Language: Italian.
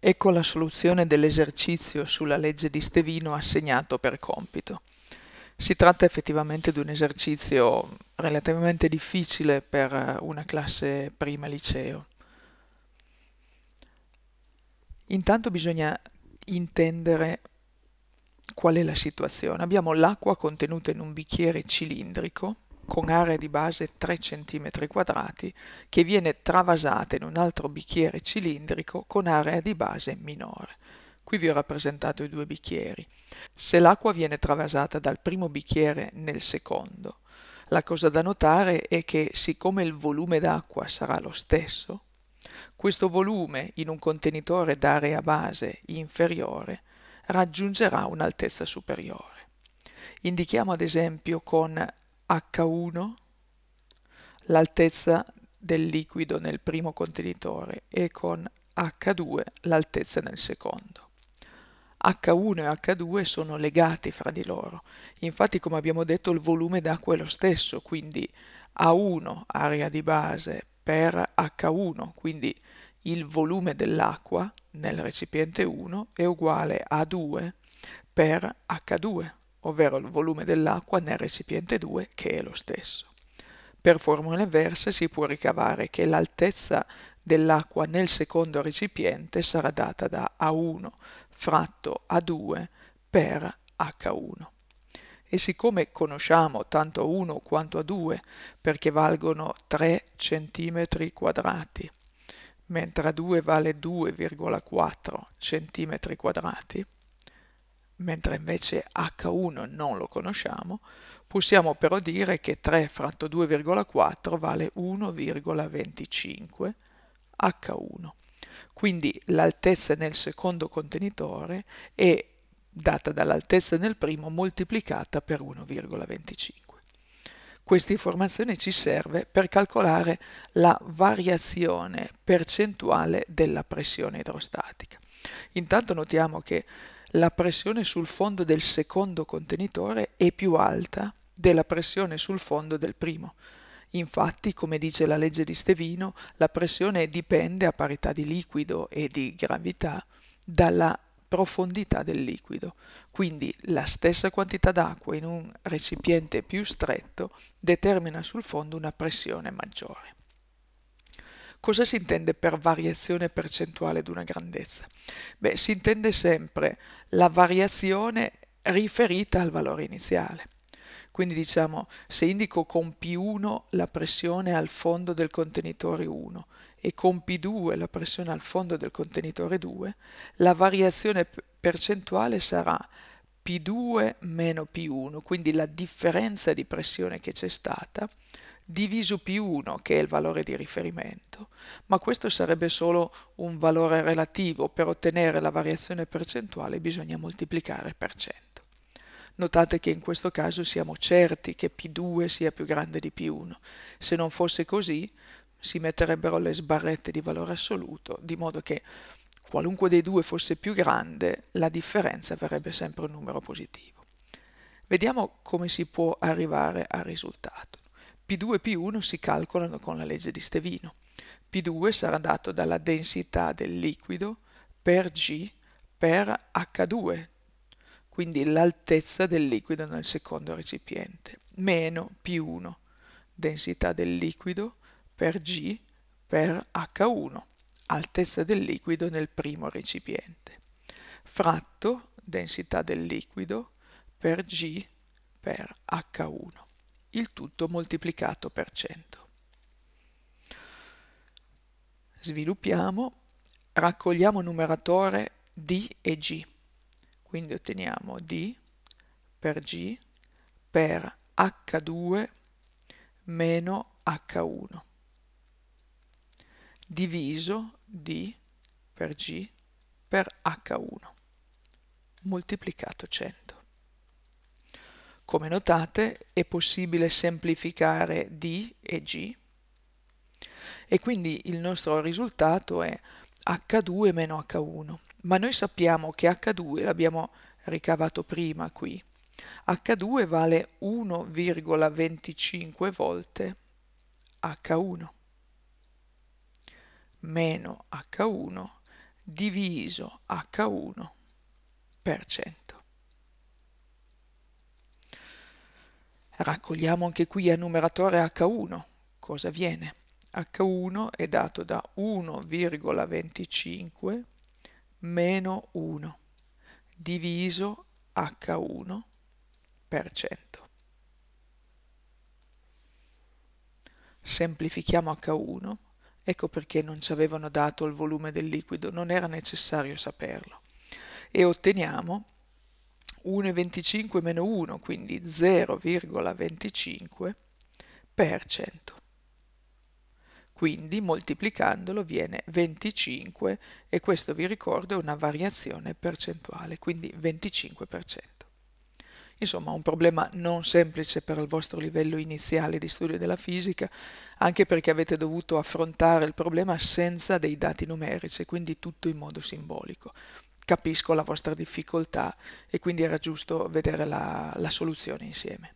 Ecco la soluzione dell'esercizio sulla legge di Stevino assegnato per compito. Si tratta effettivamente di un esercizio relativamente difficile per una classe prima liceo. Intanto bisogna intendere qual è la situazione. Abbiamo l'acqua contenuta in un bicchiere cilindrico con area di base 3 cm quadrati, che viene travasata in un altro bicchiere cilindrico con area di base minore. Qui vi ho rappresentato i due bicchieri. Se l'acqua viene travasata dal primo bicchiere nel secondo, la cosa da notare è che siccome il volume d'acqua sarà lo stesso, questo volume in un contenitore d'area base inferiore raggiungerà un'altezza superiore. Indichiamo ad esempio con H1 l'altezza del liquido nel primo contenitore e con H2 l'altezza nel secondo. H1 e H2 sono legati fra di loro, infatti come abbiamo detto il volume d'acqua è lo stesso, quindi A1 area di base per H1, quindi il volume dell'acqua nel recipiente 1 è uguale a 2 per H2, ovvero il volume dell'acqua nel recipiente 2 che è lo stesso. Per formule inverse si può ricavare che l'altezza dell'acqua nel secondo recipiente sarà data da A1 fratto A2 per H1. E siccome conosciamo tanto A1 quanto A2 perché valgono 3 cm quadrati, mentre A2 vale 2,4 cm quadrati, mentre invece H1 non lo conosciamo, possiamo però dire che 3 fratto 2,4 vale 1,25 H1. Quindi l'altezza nel secondo contenitore è data dall'altezza nel primo moltiplicata per 1,25. Questa informazione ci serve per calcolare la variazione percentuale della pressione idrostatica. Intanto notiamo che la pressione sul fondo del secondo contenitore è più alta della pressione sul fondo del primo. Infatti, come dice la legge di Stevino, la pressione dipende a parità di liquido e di gravità dalla profondità del liquido. Quindi la stessa quantità d'acqua in un recipiente più stretto determina sul fondo una pressione maggiore. Cosa si intende per variazione percentuale di una grandezza? Beh, si intende sempre la variazione riferita al valore iniziale. Quindi diciamo, se indico con P1 la pressione al fondo del contenitore 1 e con P2 la pressione al fondo del contenitore 2, la variazione percentuale sarà P2 meno P1, quindi la differenza di pressione che c'è stata, diviso P1 che è il valore di riferimento, ma questo sarebbe solo un valore relativo, per ottenere la variazione percentuale bisogna moltiplicare per 100. Notate che in questo caso siamo certi che P2 sia più grande di P1, se non fosse così si metterebbero le sbarrette di valore assoluto, di modo che qualunque dei due fosse più grande, la differenza verrebbe sempre un numero positivo. Vediamo come si può arrivare al risultato. P2 e P1 si calcolano con la legge di Stevino. P2 sarà dato dalla densità del liquido per G per H2, quindi l'altezza del liquido nel secondo recipiente, meno P1, densità del liquido per G per H1, altezza del liquido nel primo recipiente, fratto densità del liquido per G per H1 il tutto moltiplicato per 100. Sviluppiamo, raccogliamo numeratore D e G, quindi otteniamo D per G per H2 meno H1 diviso D per G per H1 moltiplicato 100. Come notate è possibile semplificare D e G e quindi il nostro risultato è H2 meno H1, ma noi sappiamo che H2 l'abbiamo ricavato prima qui. H2 vale 1,25 volte H1 meno H1 diviso H1 per cento. Raccogliamo anche qui a numeratore H1. Cosa viene? H1 è dato da 1,25 meno 1 diviso H1 per cento. Semplifichiamo H1, ecco perché non ci avevano dato il volume del liquido, non era necessario saperlo. E otteniamo 1,25 meno 1, quindi 0,25 per 100. Quindi moltiplicandolo viene 25 e questo vi ricordo è una variazione percentuale, quindi 25%. Insomma, un problema non semplice per il vostro livello iniziale di studio della fisica, anche perché avete dovuto affrontare il problema senza dei dati numerici, quindi tutto in modo simbolico capisco la vostra difficoltà e quindi era giusto vedere la, la soluzione insieme.